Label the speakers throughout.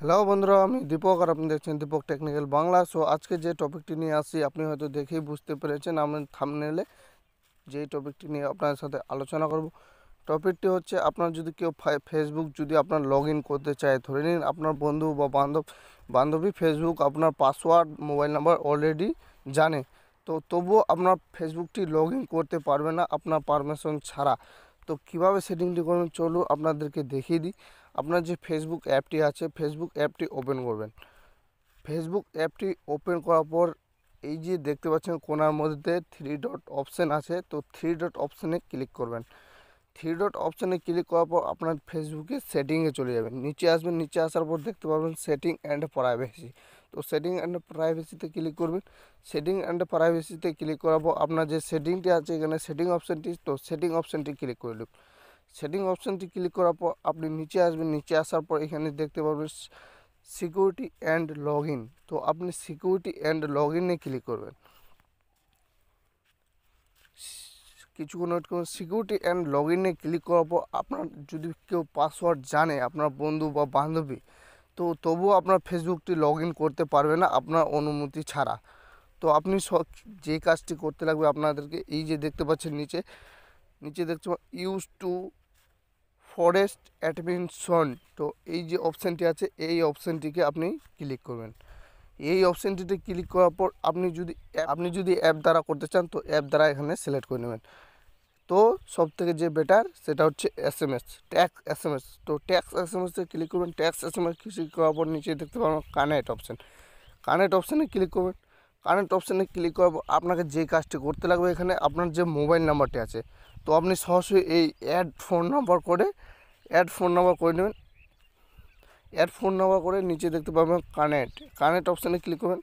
Speaker 1: hello বন্ধুরা আমি দীপক আর আপনি দেখছেন দীপক টেকনিক্যাল বাংলা সো আজকে যে টপিকটি নিয়ে আসি আপনি হয়তো দেখেই বুঝতে পেরেছেন আমি থামনেলে যেই টপিকটি নিয়ে আপনার সাথে আলোচনা করব টপিকটি হচ্ছে আপনার যদি কেউ ফেসবুক যদি আপনার লগ করতে চায় ধরে নিন আপনার বন্ধু বা বান্ধব বান্ধবী ফেসবুক আপনার পাসওয়ার্ড মোবাইল নাম্বার অলরেডি জানে তো তবুও আপনার ফেসবুকটি লগ করতে পারবে না আপনার পারমিশন ছাড়া তো কীভাবে সেটিংটি করবেন চলুন আপনাদেরকে দেখিয়ে দিই আপনার যে ফেসবুক অ্যাপটি আছে ফেসবুক অ্যাপটি ওপেন করবেন ফেসবুক অ্যাপটি ওপেন করার পর এই যে দেখতে পাচ্ছেন কোনার মধ্যে থ্রি ডট অপশান আছে তো থ্রি ডট অপশানে ক্লিক করবেন থ্রি ডট অপশানে ক্লিক করার পর আপনার ফেসবুকে সেটিংয়ে চলে যাবেন নিচে আসবেন নিচে আসার পর দেখতে পাবেন সেটিং অ্যান্ড প্রাইভেসি তো সেটিং অ্যান্ড প্রাইভেসিতে ক্লিক করবেন সেটিং অ্যান্ড প্রাইভেসিতে ক্লিক করার পর আপনার যে সেটিংটি আছে এখানে সেটিং অপশানটি তো সেটিং অপশানটি ক্লিক করে দেবেন সেটিং অপশানটি ক্লিক করার পর আপনি নিচে আসবেন নিচে আসার পর এখানে দেখতে পারবেন সিকিউরিটি অ্যান্ড লগ তো আপনি সিকিউরিটি অ্যান্ড লগ ইনে ক্লিক করবেন কিছুক্ষণ ওয়েট করুন সিকিউরিটি অ্যান্ড লগ ইনে ক্লিক করার পর আপনার যদি কেউ পাসওয়ার্ড জানে আপনার বন্ধু বা বান্ধবী তো তবুও আপনার ফেসবুকটি লগ করতে পারবে না আপনার অনুমতি ছাড়া তো আপনি যে কাজটি করতে লাগবে আপনাদেরকে এই যে দেখতে পাচ্ছেন নিচে নিচে দেখতে ইউজ টু ফরেস্ট অ্যাডমিনশন তো এই যে অপশানটি আছে এই অপশানটিকে আপনি ক্লিক করবেন এই অপশানটিতে ক্লিক করার পর আপনি যদি আপনি যদি অ্যাপ দ্বারা করতে চান তো অ্যাপ দ্বারা এখানে সিলেক্ট করে নেবেন তো সব থেকে যে বেটার সেটা হচ্ছে S M S text S M S তো ট্যাক্স এস এম এসে ক্লিক করবেন text S M S click করার পর নিচে দেখতে পাবেন কানেক্ট অপশান কানেক্ট অপশানে ক্লিক করবেন কানেক্ট অপশানে ক্লিক করার পর আপনাকে যে কাজটি করতে লাগবে এখানে আপনার যে মোবাইল নাম্বারটি আছে তো আপনি সরাসরি এই অ্যাড ফোন নাম্বার করে অ্যাড ফোন নাম্বার করে নেবেন অ্যাড ফোন নাম্বার করে নিচে দেখতে পাবেন কানেক্ট কানেক্ট অপশানে ক্লিক করবেন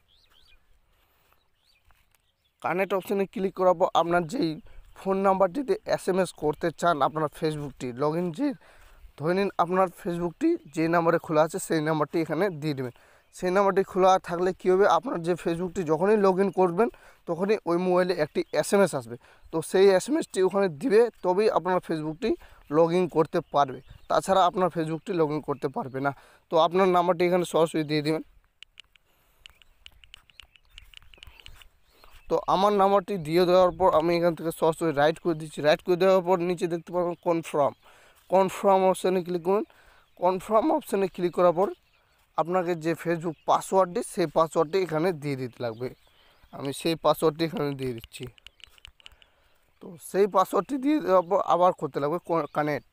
Speaker 1: কানেক্ট অপশানে ক্লিক করার পর আপনার যেই ফোন নাম্বারটিতে এস এম এস করতে চান আপনার ফেসবুকটি লগ ইন যে ধরে নিন আপনার ফেসবুকটি যে নাম্বারে খোলা আছে সেই নাম্বারটি এখানে দিয়ে দেবেন সেই নাম্বারটি খোলা থাকলে কী হবে আপনার যে ফেসবুকটি যখনই লগ করবেন তখনই ওই মোবাইলে একটি এস আসবে তো সেই এস ওখানে দিবে তবেই আপনার ফেসবুকটি লগ করতে পারবে তাছাড়া আপনার ফেসবুকটি লগ করতে পারবে না তো আপনার নাম্বারটি এখানে সরাসরি দিয়ে দেবেন তো আমার নাম্বারটি দিয়ে দেওয়ার পর আমি এখান থেকে সরাসরি রাইট করে দিচ্ছি রাইট করে দেওয়ার পর নিচে দেখতে পাবেন কনফার্ম কনফার্ম অপশানে ক্লিক করুন কনফার্ম অপশানে ক্লিক করার পর আপনাকে যে ফেসবুক পাসওয়ার্ডটি সেই পাসওয়ার্ডটি এখানে দিয়ে দিতে লাগবে আমি সেই পাসওয়ার্ডটি এখানে দিয়ে দিচ্ছি তো সেই পাসওয়ার্ডটি দিয়ে দেওয়ার পর আবার করতে লাগবে কানেক্ট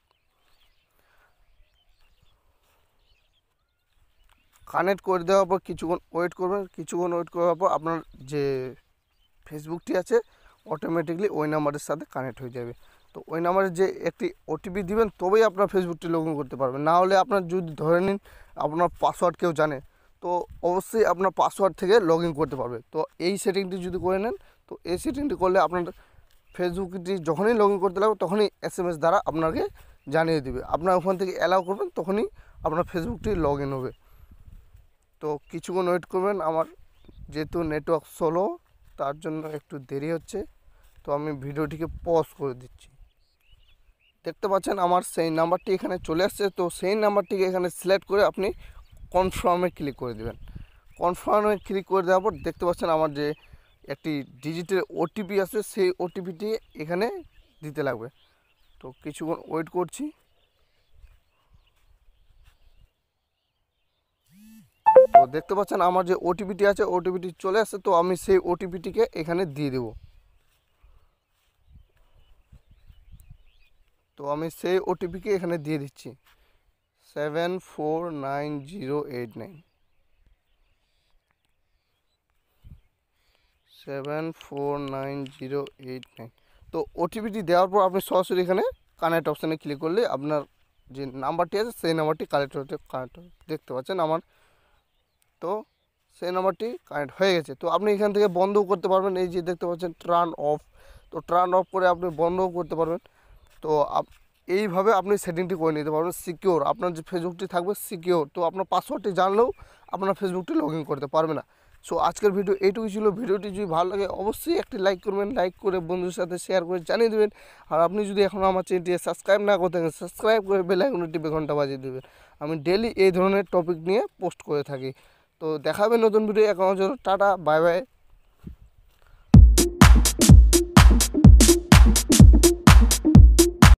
Speaker 1: কানেক্ট করে দেওয়ার পর কিছুক্ষণ ওয়েট করবেন কিছুক্ষণ ওয়েট করার পর আপনার যে ফেসবুকটি আছে অটোমেটিকলি ওই নাম্বারের সাথে কানেক্ট হয়ে যাবে তো ওই নাম্বারে যে একটি ওটিপি দিবেন তবেই আপনার ফেসবুকটি লগ করতে পারবেন না হলে আপনার যদি ধরে নিন আপনার পাসওয়ার্ড কেউ জানে তো অবশ্যই আপনার পাসওয়ার্ড থেকে লগ করতে পারবে তো এই সেটিংটি যদি করে নেন তো এই সেটিংটি করলে আপনার ফেসবুকটি যখনই লগ করতে লাগবে তখনই এস এম এস দ্বারা আপনাকে জানিয়ে দেবে আপনার ওখান থেকে অ্যালাউ করবেন তখনই আপনার ফেসবুকটি লগ হবে তো কিছুক্ষণ ওয়েট করবেন আমার যেহেতু নেটওয়ার্ক সলো তার জন্য একটু দেরি হচ্ছে তো আমি ভিডিওটিকে পজ করে দিচ্ছি দেখতে পাচ্ছেন আমার সেই নাম্বারটি এখানে চলে আসছে তো সেই নাম্বারটিকে এখানে সিলেক্ট করে আপনি কনফার্মে ক্লিক করে দেবেন কনফার্মে ক্লিক করে দেওয়ার পর দেখতে পাচ্ছেন আমার যে একটি ডিজিটাল ওটিপি আছে সেই ওটিপিটি এখানে দিতে লাগবে তো কিছুক্ষণ ওয়েট করছি তো দেখতে পাচ্ছেন আমার যে ওটিপিটি আছে ওটিপিটি চলে আসছে তো আমি সেই ওটিপিটিকে এখানে দিয়ে দেবো তো আমি সেই ওটিপিকে এখানে দিয়ে দিচ্ছি seven four nine zero eight nine seven four nine zero eight nine তো ওটিপিটি দেওয়ার পর আপনি সরাসরি এখানে কানেক্ট অপশানে ক্লিক করলে আপনার যে নাম্বারটি আছে সেই নাম্বারটি কানেক্ট হতে কানেক্ট দেখতে পাচ্ছেন আমার তো সেই নাম্বারটি কানেক্ট হয়ে গেছে তো আপনি এখান থেকে বন্ধও করতে পারবেন এই যে দেখতে পাচ্ছেন টার্ন অফ তো টার্ন অফ করে আপনি বন্ধও করতে পারবেন তো এইভাবে আপনি সেটিংটি করে নিতে পারবেন সিকিওর আপনার যে ফেসবুকটি থাকবে সিকিওর তো আপনার পাসওয়ার্ডটি জানলেও আপনার ফেসবুকটি লগ করতে পারবে না সো আজকের ভিডিও এইটুকু ছিল ভিডিওটি যদি ভালো লাগে অবশ্যই একটি লাইক করবেন লাইক করে বন্ধুর সাথে শেয়ার করে জানিয়ে দেবেন আর আপনি যদি এখন আমার চ্যানেলটি সাবস্ক্রাইব না করতে থাকেন সাবস্ক্রাইব করে বেলাইকনের টিপে ঘন্টা বাজিয়ে দেবেন আমি ডেলি এই ধরনের টপিক নিয়ে পোস্ট করে থাকি তো দেখাবে নতুন ভিডিও এখন টাটা বাই বাই